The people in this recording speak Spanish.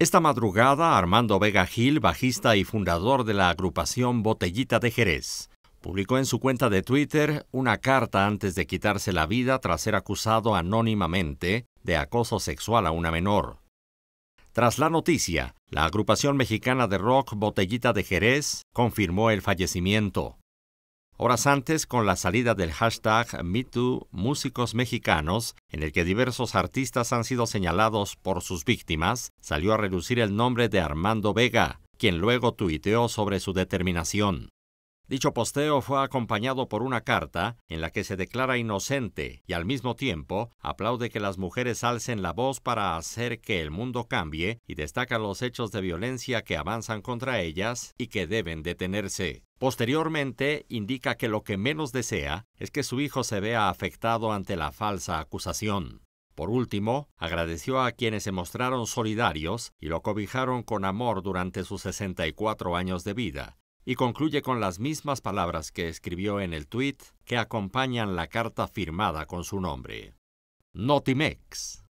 Esta madrugada, Armando Vega Gil, bajista y fundador de la agrupación Botellita de Jerez, publicó en su cuenta de Twitter una carta antes de quitarse la vida tras ser acusado anónimamente de acoso sexual a una menor. Tras la noticia, la agrupación mexicana de rock Botellita de Jerez confirmó el fallecimiento. Horas antes, con la salida del hashtag MeToo Músicos Mexicanos, en el que diversos artistas han sido señalados por sus víctimas, salió a relucir el nombre de Armando Vega, quien luego tuiteó sobre su determinación. Dicho posteo fue acompañado por una carta en la que se declara inocente y al mismo tiempo aplaude que las mujeres alcen la voz para hacer que el mundo cambie y destaca los hechos de violencia que avanzan contra ellas y que deben detenerse. Posteriormente, indica que lo que menos desea es que su hijo se vea afectado ante la falsa acusación. Por último, agradeció a quienes se mostraron solidarios y lo cobijaron con amor durante sus 64 años de vida, y concluye con las mismas palabras que escribió en el tuit que acompañan la carta firmada con su nombre. Notimex.